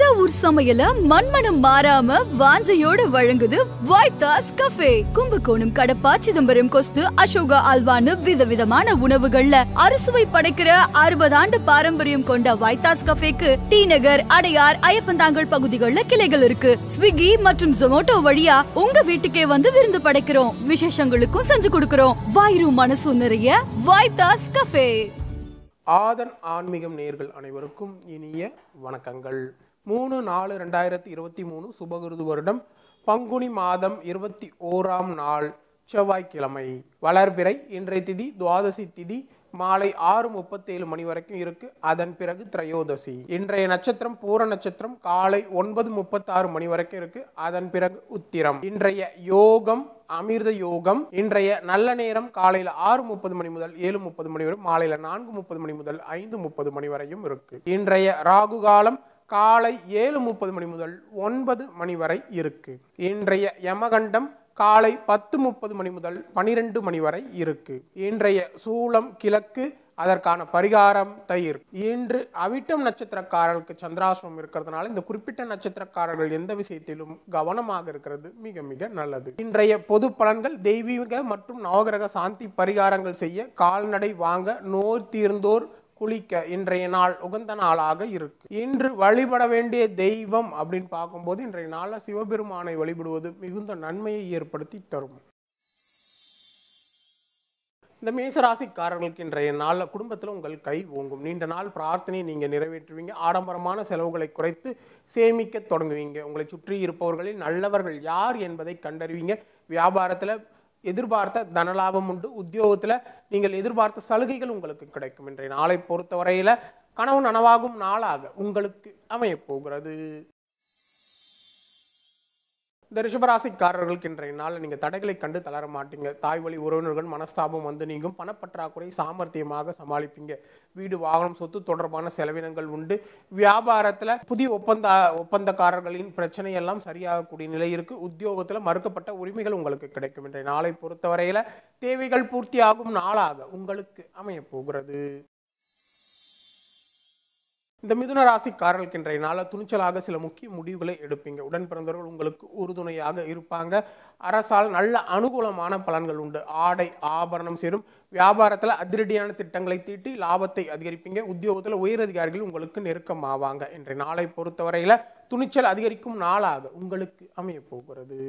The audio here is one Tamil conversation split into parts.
தஞ்சாவூர் சமையல மண்மனம் மாறாம வாஞ்சையோடு வழங்குது வாய்தாஸ் கஃபே கும்பகோணம் கடப்பா சிதம்பரம் கொஸ்து அசோகா அல்வான்னு விதவிதமான உணவுகள்ல அறுசுவை படைக்கிற அறுபது ஆண்டு பாரம்பரியம் கொண்ட வாய்தாஸ் கஃபேக்கு டி நகர் அடையார் ஐயப்பந்தாங்கல் பகுதிகளில் கிளைகள் இருக்கு ஸ்விக்கி மற்றும் ஜொமோட்டோ வழியா உங்க வீட்டுக்கே வந்து விருந்து படைக்கிறோம் விசேஷங்களுக்கும் செஞ்சு கொடுக்கிறோம் வாயு மனசு நிறைய வாய்தாஸ் கஃபே ஆதன் ஆன்மீகம் நேர்கள் அனைவருக்கும் இனிய வணக்கங்கள் மூணு நாலு ரெண்டாயிரத்தி இருபத்தி மூணு சுபகிருது வருடம் பங்குனி மாதம் இருபத்தி ஓராம் நாள் செவ்வாய்க்கிழமை வளர்பிறை இன்றைய திதி துவாதசி திதி மாலை ஆறு முப்பத்தேழு மணி வரைக்கும் இருக்கு அதன் பிறகு திரையோதசி இன்றைய நட்சத்திரம் பூர நட்சத்திரம் காலை ஒன்பது முப்பத்தாறு மணி வரைக்கும் இருக்கு அதன் பிறகு உத்திரம் இன்றைய யோகம் அமிர்த யோகம் இன்றைய நல்ல நேரம் காலையில் ஆறு முப்பது மணி முதல் ஏழு முப்பது மணி வரை மாலையில் நான்கு முப்பது மணி முதல் ஐந்து முப்பது மணி வரையும் இருக்கு இன்றைய ராகு காலம் காலை ஏழு முப்பது மணி முதல் ஒன்பது மணி வரை இருக்கு இன்றைய யமகண்டம் காலை பத்து முப்பது மணி முதல் பனிரெண்டு மணி வரை இருக்கு இன்றைய சூளம் கிழக்கு அதற்கான பரிகாரம் தயிர் இன்று அவிட்டம் நட்சத்திரக்காரர்களுக்கு சந்திராசிரமம் இருக்கிறதுனால இந்த குறிப்பிட்ட நட்சத்திரக்காரர்கள் எந்த விஷயத்திலும் கவனமாக இருக்கிறது மிக மிக நல்லது இன்றைய பொது பலன்கள் தெய்வீக மற்றும் நவகிரக சாந்தி பரிகாரங்கள் செய்ய கால்நடை வாங்க நோய் தீர்ந்தோர் குளிக்க இன்றைய நாள் உகந்த நாளாக இருக்கு இன்று வழிபட வேண்டிய தெய்வம் அப்படின்னு பார்க்கும்போது இன்றைய நாளில் சிவபெருமானை வழிபடுவது மிகுந்த நன்மையை ஏற்படுத்தி தரும் இந்த மேசராசிக்காரர்களுக்கு இன்றைய நாளில் குடும்பத்தில் உங்கள் கை ஓங்கும் நீண்ட நாள் பிரார்த்தனை நீங்கள் நிறைவேற்றுவீங்க ஆடம்பரமான செலவுகளை குறைத்து சேமிக்க தொடங்குவீங்க உங்களை சுற்றி இருப்பவர்களில் நல்லவர்கள் யார் என்பதை கண்டறிவீங்க வியாபாரத்தில் எதிர்பார்த்த தனலாபம் உண்டு உத்தியோகத்தில் நீங்கள் எதிர்பார்த்த சலுகைகள் உங்களுக்கு கிடைக்கும் இன்றைய நாளை பொறுத்தவரையில் கனவு நனவாகும் நாளாக உங்களுக்கு அமையப்போகிறது இந்த ரிஷபராசிக்காரர்களுக்கு இன்றைய நாள் நீங்கள் தடைகளை கண்டு தளர மாட்டீங்க தாய் வழி உறவினர்கள் மனஸ்தாபம் வந்து நீங்கள் பணப்பற்றாக்குறை சாமர்த்தியமாக சமாளிப்பீங்க வீடு வாகனம் சொத்து தொடர்பான செலவினங்கள் உண்டு வியாபாரத்தில் புதிய ஒப்பந்த ஒப்பந்தக்காரர்களின் பிரச்சனையெல்லாம் சரியாகக்கூடிய நிலை இருக்குது உத்தியோகத்தில் மறுக்கப்பட்ட உரிமைகள் உங்களுக்கு கிடைக்கும் இன்றைய நாளை பொறுத்தவரையில் தேவைகள் பூர்த்தியாகும் நாளாக உங்களுக்கு அமையப்போகிறது இந்த மிதுன ராசிக்காரர்களுக்கு இன்றைய நாளில் துணிச்சலாக சில முக்கிய முடிவுகளை எடுப்பீங்க உடன் பிறந்தவர்கள் உங்களுக்கு உறுதுணையாக இருப்பாங்க அரசால் நல்ல அனுகூலமான பலன்கள் உண்டு ஆடை ஆபரணம் சேரும் வியாபாரத்தில் அதிரடியான திட்டங்களை தீட்டி லாபத்தை அதிகரிப்பீங்க உத்தியோகத்தில் உயரதிகாரிகள் உங்களுக்கு நெருக்கமாவாங்க இன்றைய நாளை பொறுத்தவரையில் துணிச்சல் அதிகரிக்கும் நாளாக உங்களுக்கு அமையப்போகிறது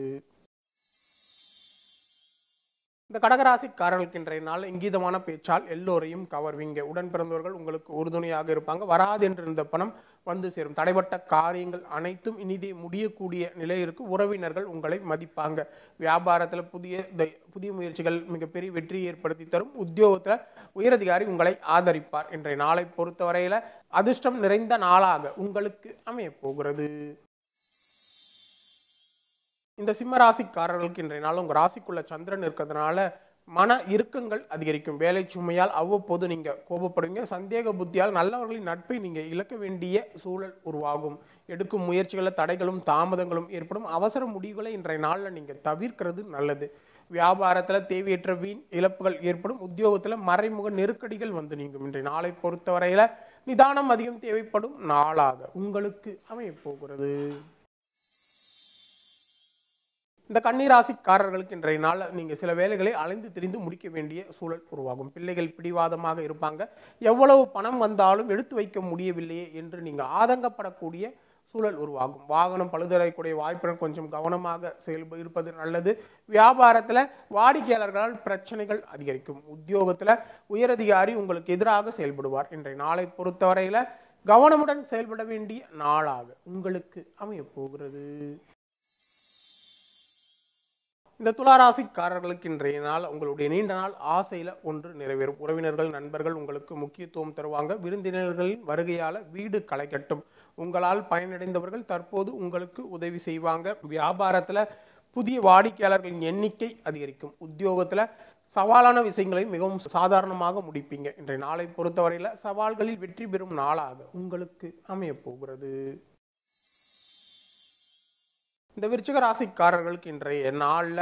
இந்த கடகராசிக்காரர்களுக்கு இன்றைய நாள் இங்கீதமான பேச்சால் எல்லோரையும் கவர்வீங்க உடன் பிறந்தவர்கள் உங்களுக்கு உறுதுணையாக இருப்பாங்க வராது என்று இருந்த பணம் வந்து சேரும் தடைப்பட்ட காரியங்கள் அனைத்தும் இனிதே முடியக்கூடிய நிலை இருக்கு உறவினர்கள் உங்களை மதிப்பாங்க வியாபாரத்தில் புதிய புதிய முயற்சிகள் மிகப்பெரிய வெற்றியை ஏற்படுத்தி தரும் உத்தியோகத்தில் உயரதிகாரி உங்களை ஆதரிப்பார் இன்றைய நாளை பொறுத்தவரையில் அதிர்ஷ்டம் நிறைந்த நாளாக உங்களுக்கு அமையப்போகிறது இந்த சிம்ம ராசிக்காரர்களுக்கு இன்றைய நாள் உங்கள் ராசிக்குள்ள சந்திரன் இருக்கிறதுனால மன இறுக்கங்கள் அதிகரிக்கும் வேலை சுமையால் அவ்வப்போது நீங்கள் கோபப்படுவீங்க சந்தேக புத்தியால் நல்லவர்களின் நட்பை நீங்கள் இழக்க வேண்டிய சூழல் உருவாகும் எடுக்கும் முயற்சிகளில் தடைகளும் தாமதங்களும் ஏற்படும் அவசர முடிவுகளை இன்றைய நாளில் நீங்கள் தவிர்க்கிறது நல்லது வியாபாரத்தில் தேவையற்ற வீண் இழப்புகள் ஏற்படும் உத்தியோகத்தில் மறைமுக நெருக்கடிகள் வந்து நீங்கும் இன்றைய நாளை பொறுத்தவரையில் நிதானம் அதிகம் தேவைப்படும் நாளாக உங்களுக்கு அமையப்போகிறது இந்த கன்னிராசிக்காரர்களுக்கு இன்றைய நாள் நீங்கள் சில வேலைகளை அலைந்து திரிந்து முடிக்க வேண்டிய சூழல் உருவாகும் பிள்ளைகள் பிடிவாதமாக இருப்பாங்க எவ்வளவு பணம் வந்தாலும் எடுத்து வைக்க முடியவில்லையே என்று நீங்கள் ஆதங்கப்படக்கூடிய சூழல் உருவாகும் வாகனம் பழுதடையக்கூடிய வாய்ப்புடன் கொஞ்சம் கவனமாக செயல்ப இருப்பது நல்லது வியாபாரத்தில் வாடிக்கையாளர்களால் பிரச்சனைகள் அதிகரிக்கும் உத்தியோகத்தில் உயரதிகாரி உங்களுக்கு எதிராக செயல்படுவார் இன்றைய நாளை பொறுத்தவரையில் கவனமுடன் செயல்பட வேண்டிய நாளாக உங்களுக்கு அமையப்போகிறது இந்த துளாராசிக்காரர்களுக்கு இன்றைய நாள் உங்களுடைய நீண்ட நாள் ஆசையில் ஒன்று நிறைவேறும் உறவினர்கள் நண்பர்கள் உங்களுக்கு முக்கியத்துவம் தருவாங்க விருந்தினர்களின் வருகையால் வீடு களைக்கட்டும் கட்டும் உங்களால் பயனடைந்தவர்கள் தற்போது உங்களுக்கு உதவி செய்வாங்க வியாபாரத்தில் புதிய வாடிக்கையாளர்களின் எண்ணிக்கை அதிகரிக்கும் உத்தியோகத்தில் சவாலான விஷயங்களை மிகவும் சாதாரணமாக முடிப்பீங்க இன்றைய நாளை பொறுத்தவரையில் சவால்களில் வெற்றி பெறும் நாளாக உங்களுக்கு அமையப்போகிறது இந்த விருச்சிக ராசிக்காரர்களுக்கு இன்றைய நாளில்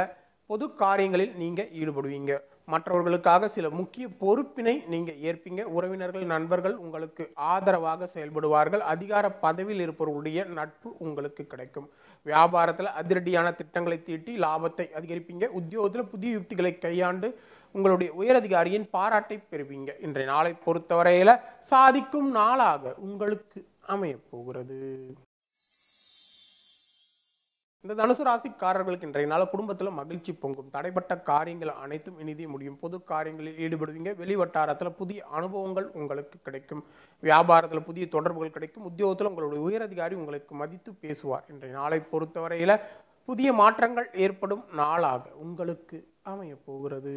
பொது காரியங்களில் நீங்கள் ஈடுபடுவீங்க மற்றவர்களுக்காக சில முக்கிய பொறுப்பினை நீங்கள் ஏற்பீங்க உறவினர்கள் நண்பர்கள் உங்களுக்கு ஆதரவாக செயல்படுவார்கள் அதிகார பதவியில் இருப்பவர்களுடைய நட்பு உங்களுக்கு கிடைக்கும் வியாபாரத்தில் அதிரடியான திட்டங்களை தீட்டி லாபத்தை அதிகரிப்பீங்க உத்தியோகத்தில் புதிய யுக்திகளை கையாண்டு உங்களுடைய உயரதிகாரியின் பாராட்டை பெறுவீங்க இன்றைய நாளை பொறுத்தவரையில் சாதிக்கும் நாளாக உங்களுக்கு அமையப்போகிறது இந்த தனுசு ராசிக்காரர்களுக்கு இன்றைய நாள் குடும்பத்தில் மகிழ்ச்சி பொங்கும் தடைப்பட்ட காரியங்கள் அனைத்தும் இனிதி முடியும் பொது காரியங்களில் ஈடுபடுவீங்க வெளி வட்டாரத்தில் புதிய அனுபவங்கள் உங்களுக்கு கிடைக்கும் வியாபாரத்தில் புதிய தொடர்புகள் கிடைக்கும் உத்தியோகத்தில் உங்களுடைய உயரதிகாரி உங்களுக்கு மதித்து பேசுவார் இன்றைய நாளை பொறுத்தவரையில் புதிய மாற்றங்கள் ஏற்படும் நாளாக உங்களுக்கு அமையப்போகிறது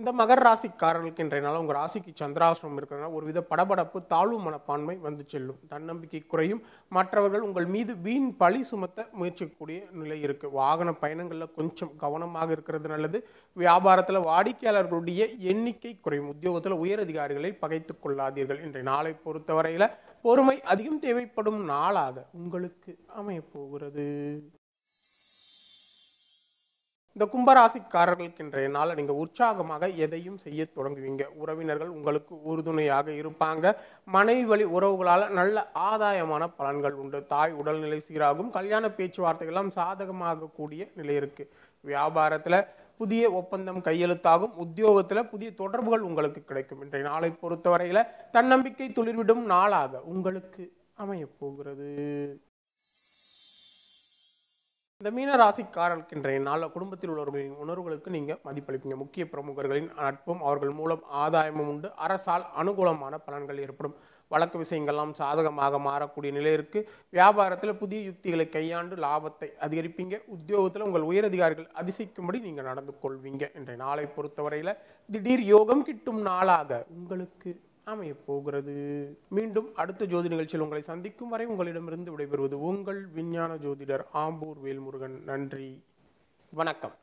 இந்த மகர ராசிக்காரர்களுக்கு இன்றைய நாள் உங்கள் ராசிக்கு சந்திராசிரமம் இருக்கிறதுனால ஒரு வித படபடப்பு தாழ்வு மனப்பான்மை வந்து செல்லும் தன்னம்பிக்கை குறையும் மற்றவர்கள் உங்கள் மீது வீண் பழி சுமத்த முயற்சிக்கக்கூடிய நிலை இருக்குது வாகன பயணங்களில் கொஞ்சம் கவனமாக இருக்கிறது நல்லது வியாபாரத்தில் வாடிக்கையாளர்களுடைய எண்ணிக்கை குறையும் உத்தியோகத்தில் உயரதிகாரிகளை பகைத்து கொள்ளாதீர்கள் இன்றைய நாளை பொறுத்தவரையில் பொறுமை அதிகம் தேவைப்படும் நாளாக உங்களுக்கு அமையப்போகிறது இந்த இன்றைய நாள் நீங்கள் உற்சாகமாக எதையும் செய்ய தொடங்குவீங்க உறவினர்கள் உங்களுக்கு உறுதுணையாக இருப்பாங்க மனைவி வழி உறவுகளால் நல்ல ஆதாயமான பலன்கள் உண்டு தாய் உடல்நிலை சீராகும் கல்யாண பேச்சுவார்த்தைகள்லாம் சாதகமாக கூடிய நிலை இருக்குது வியாபாரத்தில் புதிய ஒப்பந்தம் கையெழுத்தாகும் உத்தியோகத்தில் புதிய தொடர்புகள் உங்களுக்கு கிடைக்கும் இன்றைய நாளை பொறுத்தவரையில் தன்னம்பிக்கை துளிர்விடும் நாளாக உங்களுக்கு அமையப்போகிறது இந்த மீன இன்றைய நாளில் குடும்பத்தில் உள்ளவர்களின் உணர்வுகளுக்கு நீங்கள் மதிப்பளிப்பீங்க முக்கிய பிரமுகர்களின் நட்பும் அவர்கள் மூலம் ஆதாயமும் உண்டு அரசால் அனுகூலமான பலன்கள் ஏற்படும் வழக்கு விஷயங்கள்லாம் சாதகமாக மாறக்கூடிய நிலை இருக்குது வியாபாரத்தில் புதிய யுக்திகளை கையாண்டு லாபத்தை அதிகரிப்பீங்க உத்தியோகத்தில் உங்கள் உயரதிகாரிகள் அதிசயிக்கும்படி நீங்கள் நடந்து கொள்வீங்க இன்றைய நாளை பொறுத்தவரையில் திடீர் யோகம் கிட்டும் நாளாக உங்களுக்கு போகிறது மீண்டும் அடுத்த ஜோதி நிகழ்ச்சியில் உங்களை சந்திக்கும் வரை உங்களிடமிருந்து விடைபெறுவது உங்கள் விஞ்ஞான ஜோதிடர் ஆம்பூர் வேல்முருகன் நன்றி வணக்கம்